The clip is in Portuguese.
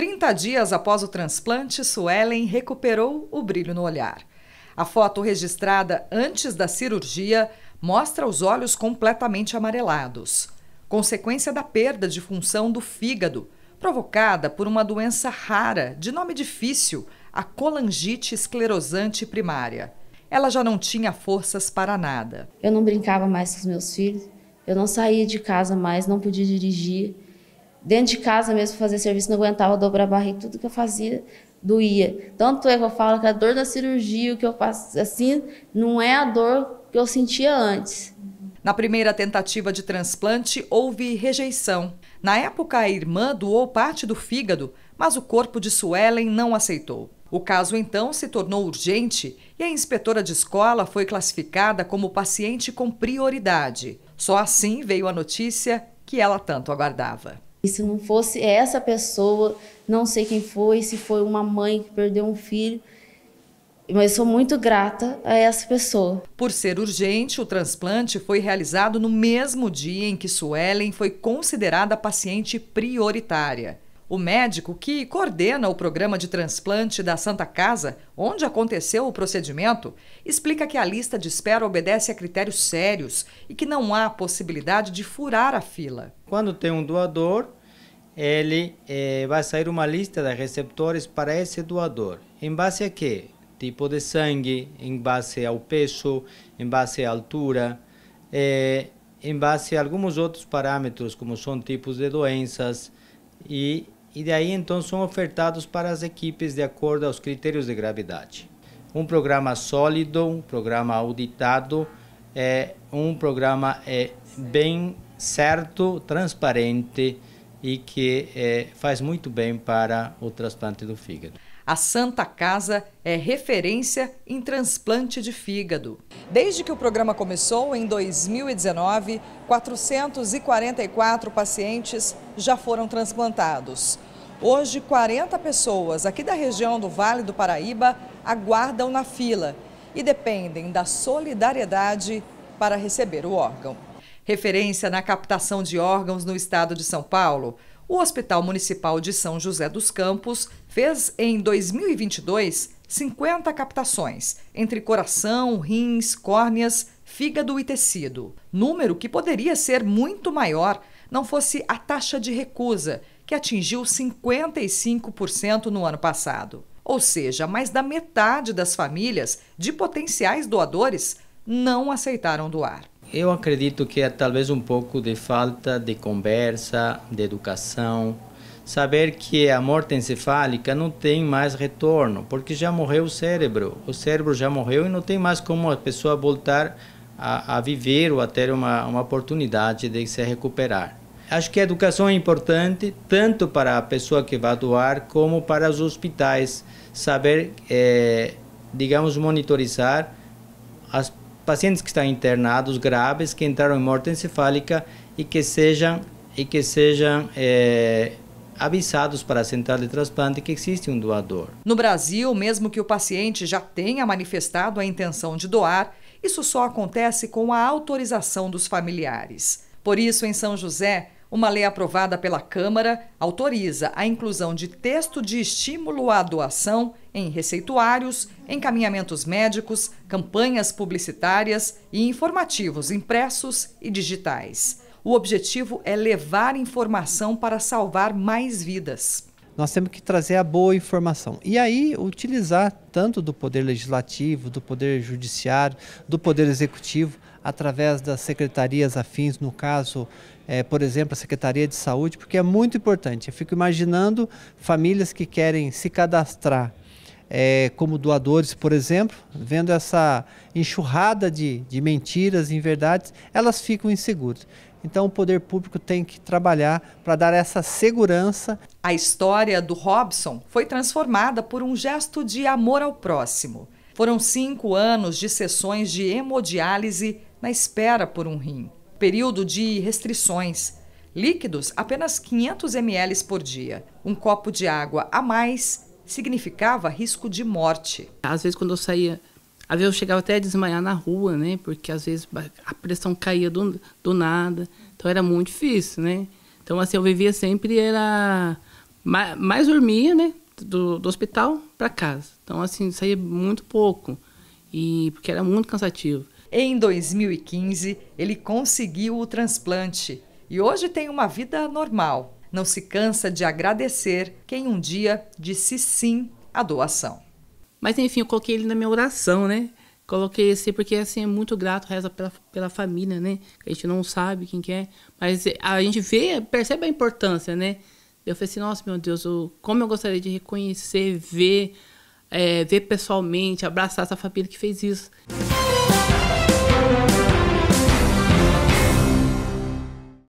30 dias após o transplante, Suelen recuperou o brilho no olhar. A foto registrada antes da cirurgia mostra os olhos completamente amarelados, consequência da perda de função do fígado, provocada por uma doença rara de nome difícil, a colangite esclerosante primária. Ela já não tinha forças para nada. Eu não brincava mais com os meus filhos, eu não saía de casa mais, não podia dirigir. Dentro de casa mesmo, fazer serviço, não aguentava dobrar a barriga, tudo que eu fazia doía. Tanto é que eu falo que a dor da cirurgia, o que eu passo assim, não é a dor que eu sentia antes. Na primeira tentativa de transplante, houve rejeição. Na época, a irmã doou parte do fígado, mas o corpo de Suelen não aceitou. O caso então se tornou urgente e a inspetora de escola foi classificada como paciente com prioridade. Só assim veio a notícia que ela tanto aguardava. E se não fosse essa pessoa, não sei quem foi, se foi uma mãe que perdeu um filho, mas sou muito grata a essa pessoa. Por ser urgente, o transplante foi realizado no mesmo dia em que Suelen foi considerada paciente prioritária. O médico que coordena o programa de transplante da Santa Casa, onde aconteceu o procedimento, explica que a lista de espera obedece a critérios sérios e que não há possibilidade de furar a fila. Quando tem um doador, ele eh, vai sair uma lista de receptores para esse doador. Em base a quê? Tipo de sangue, em base ao peso, em base à altura, eh, em base a alguns outros parâmetros, como são tipos de doenças e e daí então são ofertados para as equipes de acordo aos critérios de gravidade. Um programa sólido, um programa auditado, é um programa é, bem certo, transparente e que é, faz muito bem para o transplante do fígado. A Santa Casa é referência em transplante de fígado. Desde que o programa começou, em 2019, 444 pacientes já foram transplantados. Hoje, 40 pessoas aqui da região do Vale do Paraíba aguardam na fila e dependem da solidariedade para receber o órgão. Referência na captação de órgãos no estado de São Paulo, o Hospital Municipal de São José dos Campos fez em 2022 50 captações entre coração, rins, córneas, fígado e tecido. Número que poderia ser muito maior não fosse a taxa de recusa, que atingiu 55% no ano passado. Ou seja, mais da metade das famílias de potenciais doadores não aceitaram doar eu acredito que é talvez um pouco de falta de conversa, de educação. Saber que a morte encefálica não tem mais retorno, porque já morreu o cérebro. O cérebro já morreu e não tem mais como a pessoa voltar a, a viver ou a ter uma, uma oportunidade de se recuperar. Acho que a educação é importante tanto para a pessoa que vai doar como para os hospitais. Saber, é, digamos, monitorizar as pacientes que estão internados graves, que entraram em morte encefálica e que sejam, e que sejam é, eh, avisados para a central de transplante que existe um doador. No Brasil, mesmo que o paciente já tenha manifestado a intenção de doar, isso só acontece com a autorização dos familiares. Por isso, em São José, uma lei aprovada pela Câmara autoriza a inclusão de texto de estímulo à doação em receituários, encaminhamentos médicos, campanhas publicitárias e informativos impressos e digitais. O objetivo é levar informação para salvar mais vidas. Nós temos que trazer a boa informação. E aí, utilizar tanto do poder legislativo, do poder judiciário, do poder executivo, através das secretarias afins, no caso, é, por exemplo, a Secretaria de Saúde, porque é muito importante. Eu fico imaginando famílias que querem se cadastrar é, como doadores, por exemplo, vendo essa enxurrada de, de mentiras e inverdades, elas ficam inseguras. Então o poder público tem que trabalhar para dar essa segurança. A história do Robson foi transformada por um gesto de amor ao próximo. Foram cinco anos de sessões de hemodiálise na espera por um rim. Período de restrições. Líquidos apenas 500 ml por dia. Um copo de água a mais significava risco de morte. Às vezes, quando eu saía, às vezes eu chegava até a desmaiar na rua, né? Porque às vezes a pressão caía do, do nada. Então era muito difícil, né? Então, assim, eu vivia sempre, era. Mais, mais dormia, né? do, do hospital para casa. Então, assim, saía muito pouco, e porque era muito cansativo. Em 2015, ele conseguiu o transplante e hoje tem uma vida normal. Não se cansa de agradecer quem um dia disse sim à doação. Mas enfim, eu coloquei ele na minha oração, né? Coloquei assim, porque assim, é muito grato, reza pela, pela família, né? A gente não sabe quem que é, mas a gente vê, percebe a importância, né? Eu falei assim, nossa, meu Deus, eu, como eu gostaria de reconhecer, ver, é, ver pessoalmente, abraçar essa família que fez isso.